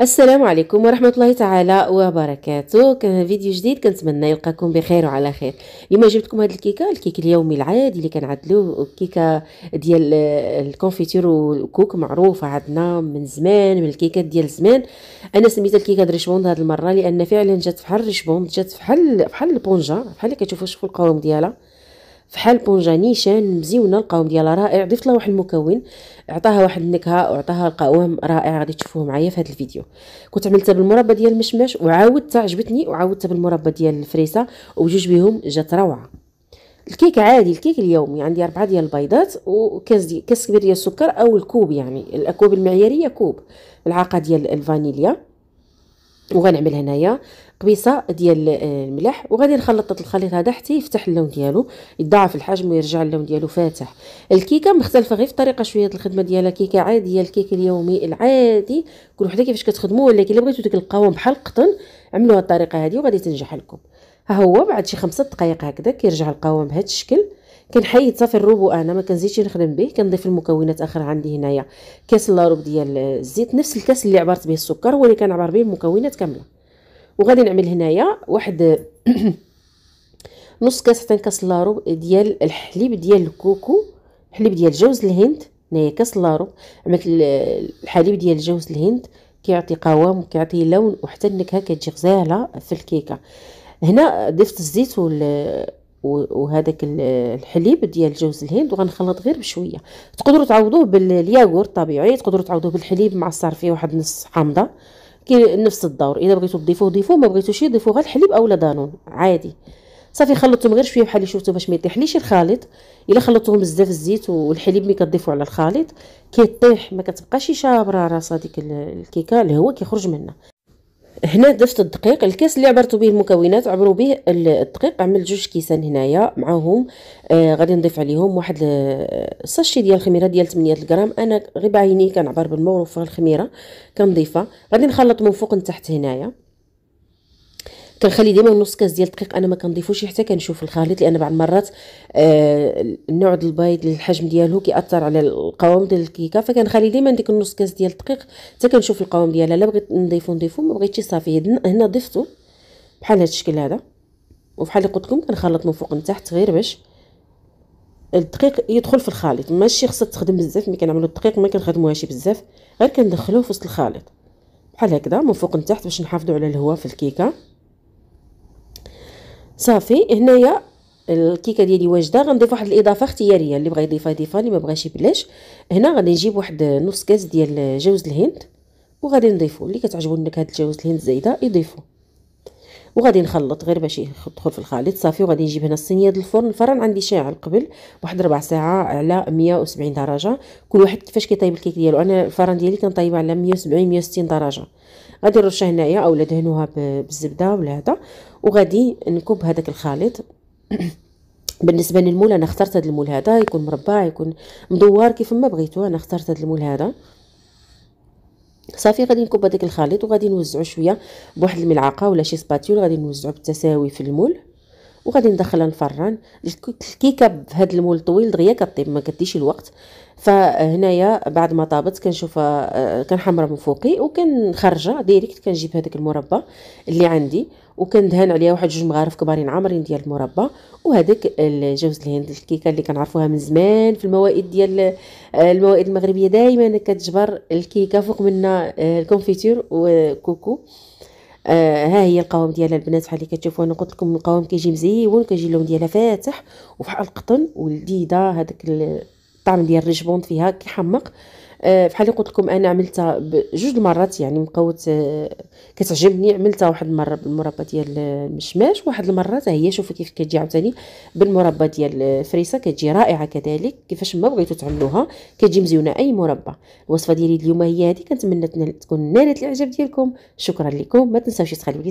السلام عليكم ورحمة الله تعالى وبركاته كان فيديو جديد كنتمنى يلقاكم بخير وعلى خير اليوم جبتكم هذه الكيكة الكيك اليومي العادي اللي كنعدلوه كيكة ديال الكونفيتير والكوك معروفة عندنا من زمان من الكيكات ديال زمان أنا سميتها الكيكة دريشبوند هذه المرة لأن فعلا جات فحال ريشبوند جات فحال بحال البونجا بحال اللي كتشوفوا شوفوا القوام ديالها فحال بونجانيشان مزيونه القوام ديالها رائع ضفت لها واحد المكون عطاها واحد النكهه وعطاها القوام رائع غادي تشوفوه معايا في هذا الفيديو كنت عملتها بالمربى ديال المشماش وعاودتها عجبتني وعاودتها بالمربى ديال الفريسه وبجوج بهم جات روعه الكيك عادي الكيك اليومي عندي أربعة ديال البيضات وكاس دي كاس كبير ديال السكر او الكوب يعني الاكواب المعياريه كوب العاقه ديال الفانيليا وغنعمل هنايا قبيصه ديال آه، الملح وغادي نخلط الخليط هذا حتى يفتح اللون ديالو يضاعف الحجم ويرجع اللون ديالو فاتح الكيكه مختلفه غير في طريقه شويه الخدمه ديالها كيكه عاديه الكيك اليومي العادي كل وحده كيفاش كتخدمو ولكن الا بغيتو ديك القوام بحال القطن عملوها الطريقه هذه وغادي تنجح لكم ها هو بعد شي خمسة دقائق هكذا كيرجع القوام بهذا الشكل كنحيد صافي الروبو انا ما كنزيدش نخدم به كنضيف المكونات اخرى عندي هنايا كاس لاروب ديال الزيت نفس الكاس اللي عبرت به السكر هو اللي كنعبر به المكونات كامله وغادي نعمل هنايا واحد نص كاس حتى كاس لاروب ديال الحليب ديال الكوكو حليب ديال جوز الهند هنايا كاس لاروب عملت الحليب ديال جوز الهند كيعطي قوام وكيعطي لون وحتى النكهه كتجي غزاله في الكيكه هنا ضفت الزيت وهذاك الحليب ديال جوز الهند وغنخلط غير بشويه تقدروا تعوضوه بالياغور الطبيعي تقدروا تعوضوه بالحليب معصر فيه واحد نص حامضه كي نفس الدور الا بغيتو تضيفوه ضيفوه ما بغيتوش ضيفوه غير الحليب اولا دانون عادي صافي خلطتهم غير شويه بحال اللي شفتوا باش ما يطيحليش الخليط الا خلطتهم بزاف الزيت والحليب ملي كتضيفوا على الخليط كيطيح ما كتبقاش شابره راس هذيك الكيكه الهواء كيخرج منها هنا ضفت الدقيق الكاس اللي عبرتو به المكونات عبروا به الدقيق عملت جوج كيسان هنايا معاهم آه غادي نضيف عليهم واحد الساشي ديال الخميره ديال 8 غرام انا غير بعيني كنعبر بالمور الخميره كنضيفها غادي نخلط من فوق لتحت هنايا كنخلي ديما نص كاس ديال الدقيق انا ما كنضيفوش حتى كنشوف الخليط لان بعض المرات آه النوع ديال البيض الحجم ديالو كيأثر على القوام ديال الكيكه فكنخلي ديما ديك النص كاس ديال الدقيق حتى كنشوف القوام ديالها لا بغيت نضيفو نضيفو ما بغيتش صافي هنا ضفتو بحال هذا الشكل هذا وبحال اللي قلت لكم كنخلط من فوق لتحت غير باش الدقيق يدخل في الخليط ماشي خصها تخدم بزاف ملي كنعملو الدقيق ما كنخدموهاش بزاف غير كندخلوه في وسط الخليط بحال هكذا من فوق لتحت باش نحافظوا على الهواء في الكيكه صافي هنايا الكيكه ديالي واجده غنضيف واحد الاضافه اختياريه اللي بغى يضيفها يضيفها اللي ما بغاش يبلاش هنا غادي نجيب واحد نص كاس ديال جوز الهند وغادي نضيفو اللي كتعجبو النكهه ديال جوز الهند زايده يضيفو وغادي نخلط غير باش يدخل في الخليط صافي وغادي نجيب هنا الصينيه ديال الفرن الفرن عندي شاعل قبل واحد ربع ساعه على 170 درجه كل واحد كيفاش كيطيب الكيك ديالو انا الفرن ديالي كنطيبه على 170 160 درجه غادي نرشها هنايا اولا دهنوها بالزبده ولا هذا وغادي نكب هذاك الخليط بالنسبه للمول انا اخترت هذا المول هذا يكون مربع يكون مدور كيف ما بغيتو انا اخترت هذا المول هذا صافي غادي نكب هذاك الخليط وغادي نوزعو شويه بواحد الملعقه ولا شي سباتيول غادي نوزعو بالتساوي في المول وغادي ندخلها نفران الكيكه بهذا المول الطويل دغيا كطيب ما كديش الوقت فهنايا بعد ما طابت كنشوفها آه، كنحمرها من فوقي وكنخرجها ديريكت كنجيب هذاك المربى اللي عندي وكندهن عليها واحد جوج مغارف كبارين عامرين ديال المربى وهذاك الجوز الهند الكيكه اللي كنعرفوها من زمان في الموائد ديال آه، الموائد المغربيه دائما كتجبر الكيكه فوق منها آه، الكونفيتور وكوكو آه ها هي القوام ديالها البنات بحال اللي كتشوفوا انا قلت لكم القوام كيجي مزيون كيجي اللون ديالها فاتح وفحال القطن ولذيذه هذاك الطعم ديال الرجبوند فيها كيحمق آه، بحال اللي قلت لكم انا عملتها بجوج مرات يعني مقوت آه، كتعجبني عملتها واحد المره بالمربى ديال آه، المشماش واحد المره حتى هي شوفوا كيف كتجي عاوتاني بالمربى ديال الفريسه كتجي رائعه كذلك كيفاش ما بغيتو تعملوها كتجي مزيونه اي مربى الوصفه ديالي اليوم هي هذه كنتمنى تكون نالت الاعجاب ديالكم شكرا لكم ما تنساوش تخليو